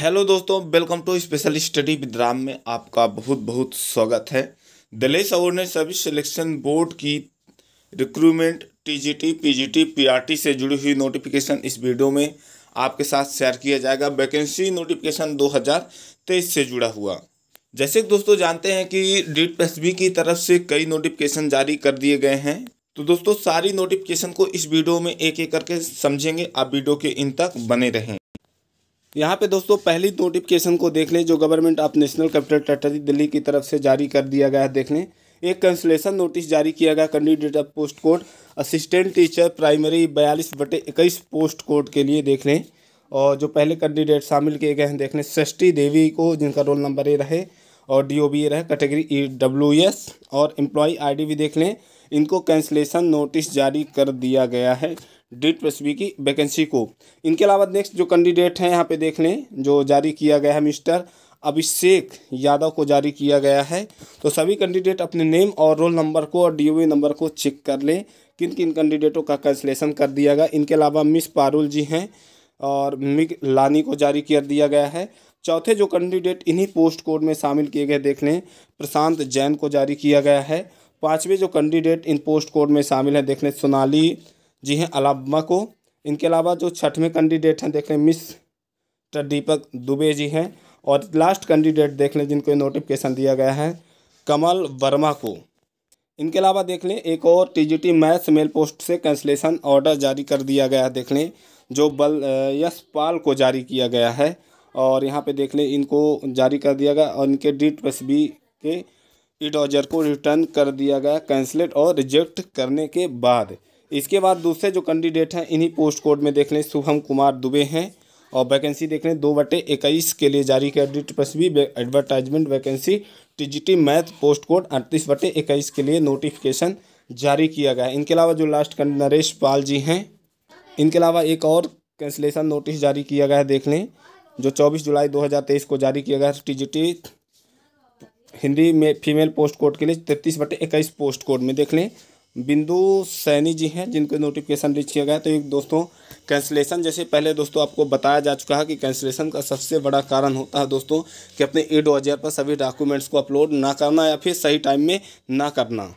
hello दोस्तों welcome to special study विद्राम में आपका बहुत बहुत स्वागत है दलेश अवोर ने सभी सिलेक्शन बोर्ड की रिक्रूटमेंट टीजीटी पीजीटी पीआरटी से जुड़ी हुई नोटिफिकेशन इस वीडियो में आपके साथ शेयर किया जाएगा वैकेंसी नोटिफिकेशन 2023 से जुड़ा हुआ जैसे दोस्तों जानते हैं कि डीट की तरफ से कई नोटिफिकेशन जारी कर दिए गए हैं तो दोस्तों सारी नोटिफिकेशन को इस वीडियो में एक एक करके समझेंगे आप वीडियो के इन तक बने रहें यहाँ पे दोस्तों पहली नोटिफिकेशन को देख लें जो government of national capital territory Delhi की तरफ से जारी कर दिया गया है देख लें एक कैंसलेशन नोटिस जारी किया गया candidate of post code assistant teacher primary बयालीस बटे इक्कीस पोस्ट कोड के लिए देख लें और जो पहले कैंडिडेट शामिल किए गए हैं देख लें सृष्टि देवी को जिनका रोल नंबर ए रहे और डी ओ बी ए रहे कैटेगरी ई डब्ल्यू एस और एम्प्लॉय आई डी भी देख लें इनको कैंसलेशन नोटिस जारी कर दिया गया है डी प्लस बी की वैकेंसी को इनके अलावा नेक्स्ट जो कैंडिडेट हैं यहाँ पे देख लें जो जारी किया गया है मिस्टर अभिषेक यादव को जारी किया गया है तो सभी कैंडिडेट अपने नेम और रोल नंबर को और डी नंबर को चेक कर लें किन किन कैंडिडेटों का कैंसलेशन कर दिया गया इनके अलावा मिस पारुल जी हैं और मिग लानी को जारी कर दिया गया है चौथे जो कैंडिडेट इन्हीं पोस्ट कोड में शामिल किए गए देख लें प्रशांत जैन को जारी किया गया है पाँचवें जो कैंडिडेट इन पोस्ट कोड में शामिल है देख लें सोनाली जी हैं अलाबमा को इनके अलावा जो छठवें कैंडिडेट हैं देख लें मिस दीपक दुबे जी हैं और लास्ट कैंडिडेट देख लें जिनको नोटिफिकेशन दिया गया है कमल वर्मा को इनके अलावा देख लें एक और टीजीटी मैथ्स मेल पोस्ट से कैंसलेशन ऑर्डर जारी कर दिया गया है देख लें जो बल यशपाल को जारी किया गया है और यहाँ पे देख लें इनको जारी कर दिया गया और इनके डी प्लस बी के इडोजर को रिटर्न कर दिया गया कैंसलेट और रिजेक्ट करने के बाद इसके बाद दूसरे जो कैंडिडेट हैं इन्हीं पोस्ट कोड में देख लें शुभम कुमार दुबे हैं और वैकेंसी देख लें दो बटे इक्कीस के लिए जारी कैंडिडेट प्लस भी advertisement vacancy TGT math post code अड़तीस बटे इक्कीस के लिए नोटिफिकेशन जारी किया गया है इनके अलावा जो लास्ट नरेश पाल जी हैं इनके अलावा एक और कैंसलेशन नोटिस जारी किया गया है देख लें जो चौबीस जुलाई दो को जारी किया गया है टी हिंदी में फीमेल पोस्ट कोड के लिए तैंतीस बटे इक्कीस पोस्ट कोड में देख लें बिंदु सैनी जी हैं जिनको नोटिफिकेशन रिच किया गया तो एक दोस्तों कैंसलेशन जैसे पहले दोस्तों आपको बताया जा चुका है कि कैंसलेशन का सबसे बड़ा कारण होता है दोस्तों कि अपने ई डोजियर पर सभी डॉक्यूमेंट्स को अपलोड ना करना या फिर सही टाइम में ना करना